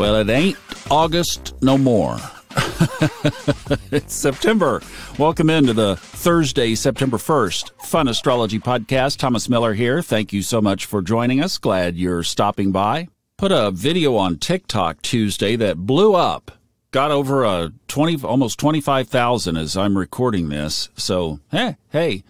Well, it ain't August no more. it's September. Welcome into the Thursday, September 1st Fun Astrology Podcast. Thomas Miller here. Thank you so much for joining us. Glad you're stopping by. Put a video on TikTok Tuesday that blew up. Got over a 20 almost 25,000 as I'm recording this. So, hey, hey.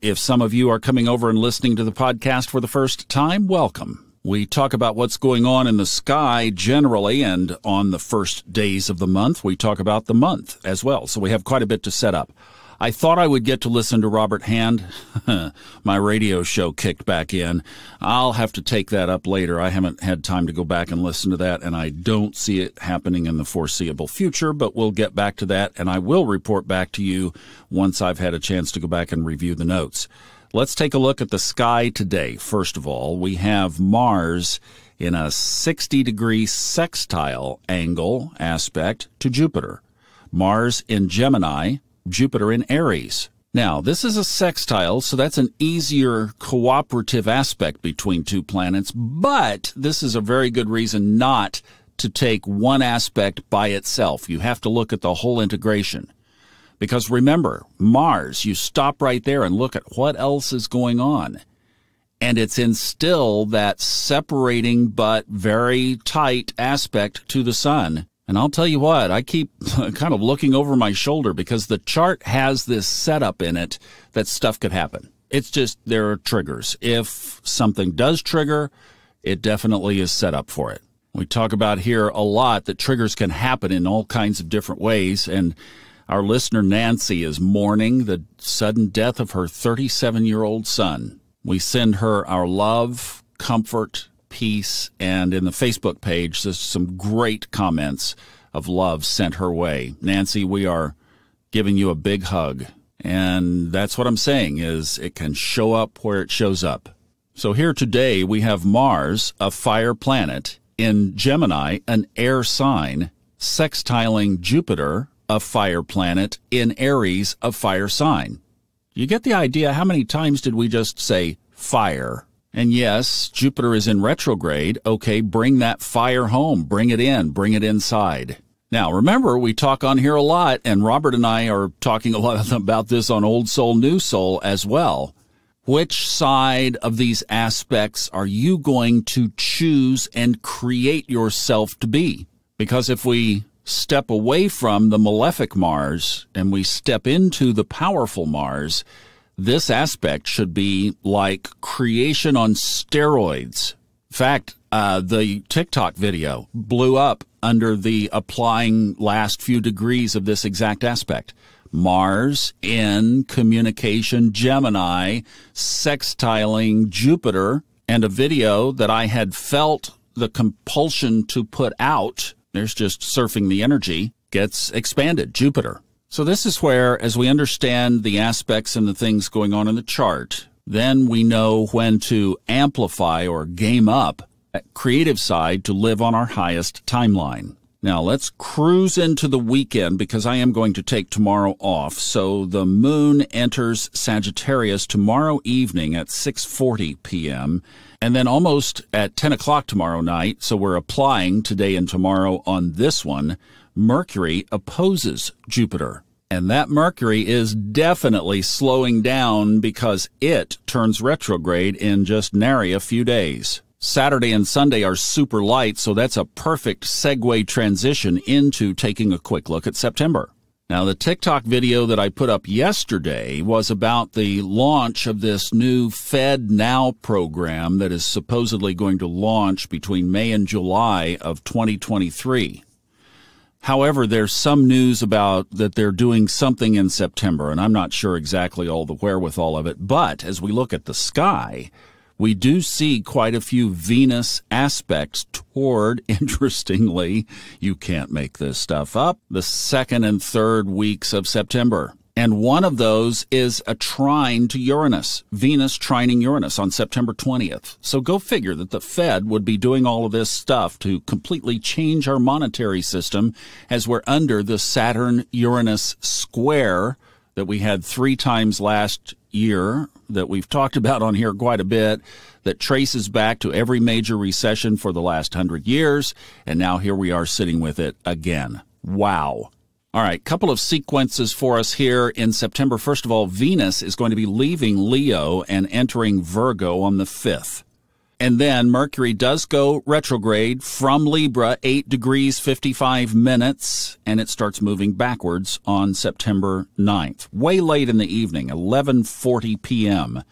If some of you are coming over and listening to the podcast for the first time, welcome. We talk about what's going on in the sky generally, and on the first days of the month, we talk about the month as well. So we have quite a bit to set up. I thought I would get to listen to Robert Hand. My radio show kicked back in. I'll have to take that up later. I haven't had time to go back and listen to that, and I don't see it happening in the foreseeable future, but we'll get back to that, and I will report back to you once I've had a chance to go back and review the notes. Let's take a look at the sky today. First of all, we have Mars in a 60 degree sextile angle aspect to Jupiter. Mars in Gemini, Jupiter in Aries. Now, this is a sextile, so that's an easier cooperative aspect between two planets, but this is a very good reason not to take one aspect by itself. You have to look at the whole integration. Because remember, Mars, you stop right there and look at what else is going on. And it's instill that separating but very tight aspect to the sun. And I'll tell you what, I keep kind of looking over my shoulder because the chart has this setup in it that stuff could happen. It's just there are triggers. If something does trigger, it definitely is set up for it. We talk about here a lot that triggers can happen in all kinds of different ways. And our listener Nancy is mourning the sudden death of her 37 year old son. We send her our love, comfort, peace, and in the Facebook page, there's some great comments of love sent her way. Nancy, we are giving you a big hug. And that's what I'm saying is it can show up where it shows up. So here today we have Mars, a fire planet, in Gemini, an air sign, sextiling Jupiter, a fire planet, in Aries, a fire sign. You get the idea how many times did we just say fire? And yes, Jupiter is in retrograde. Okay, bring that fire home. Bring it in. Bring it inside. Now, remember, we talk on here a lot, and Robert and I are talking a lot about this on Old Soul, New Soul as well. Which side of these aspects are you going to choose and create yourself to be? Because if we step away from the malefic Mars and we step into the powerful Mars, this aspect should be like creation on steroids. In fact, uh, the TikTok video blew up under the applying last few degrees of this exact aspect. Mars in communication, Gemini, sextiling Jupiter, and a video that I had felt the compulsion to put out there's just surfing the energy, gets expanded, Jupiter. So this is where, as we understand the aspects and the things going on in the chart, then we know when to amplify or game up creative side to live on our highest timeline. Now let's cruise into the weekend because I am going to take tomorrow off. So the moon enters Sagittarius tomorrow evening at 6:40 p.m. And then almost at 10 o'clock tomorrow night, so we're applying today and tomorrow on this one, Mercury opposes Jupiter. And that Mercury is definitely slowing down because it turns retrograde in just nary a few days. Saturday and Sunday are super light, so that's a perfect segue transition into taking a quick look at September. Now, the TikTok video that I put up yesterday was about the launch of this new Fed Now program that is supposedly going to launch between May and July of 2023. However, there's some news about that they're doing something in September, and I'm not sure exactly all the wherewithal of it. But as we look at the sky, we do see quite a few Venus aspects toward, interestingly, you can't make this stuff up, the second and third weeks of September. And one of those is a trine to Uranus, Venus trining Uranus on September 20th. So go figure that the Fed would be doing all of this stuff to completely change our monetary system as we're under the Saturn Uranus square that we had three times last year that we've talked about on here quite a bit that traces back to every major recession for the last hundred years. And now here we are sitting with it again. Wow. All right, couple of sequences for us here in September. First of all, Venus is going to be leaving Leo and entering Virgo on the 5th. And then Mercury does go retrograde from Libra, 8 degrees 55 minutes, and it starts moving backwards on September 9th, way late in the evening, 11:40 p.m.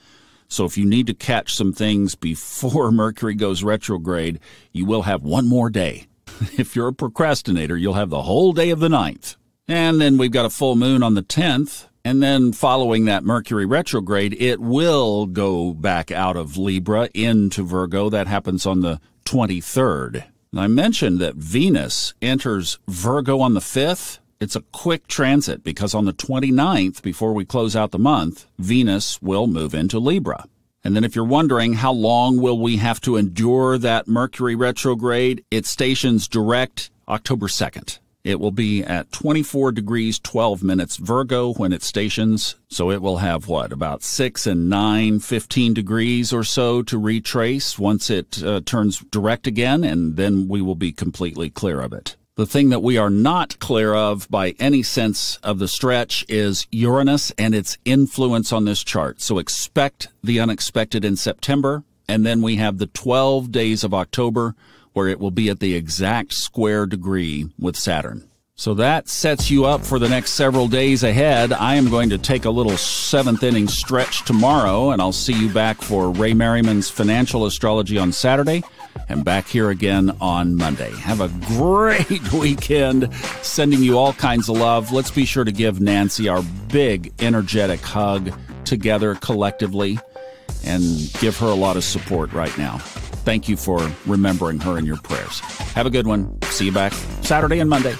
So if you need to catch some things before Mercury goes retrograde, you will have one more day. if you're a procrastinator, you'll have the whole day of the 9th. And then we've got a full moon on the 10th, and then following that Mercury retrograde, it will go back out of Libra into Virgo. That happens on the 23rd. And I mentioned that Venus enters Virgo on the 5th. It's a quick transit because on the 29th, before we close out the month, Venus will move into Libra. And then if you're wondering how long will we have to endure that Mercury retrograde, it stations direct October 2nd. It will be at 24 degrees 12 minutes Virgo when it stations, so it will have what about 6 and 9 15 degrees or so to retrace once it uh, turns direct again and then we will be completely clear of it. The thing that we are not clear of by any sense of the stretch is Uranus and its influence on this chart. So expect the unexpected in September. And then we have the 12 days of October where it will be at the exact square degree with Saturn. So that sets you up for the next several days ahead. I am going to take a little seventh inning stretch tomorrow, and I'll see you back for Ray Merriman's Financial Astrology on Saturday and back here again on Monday. Have a great weekend. Sending you all kinds of love. Let's be sure to give Nancy our big, energetic hug together collectively and give her a lot of support right now. Thank you for remembering her in your prayers. Have a good one. See you back Saturday and Monday.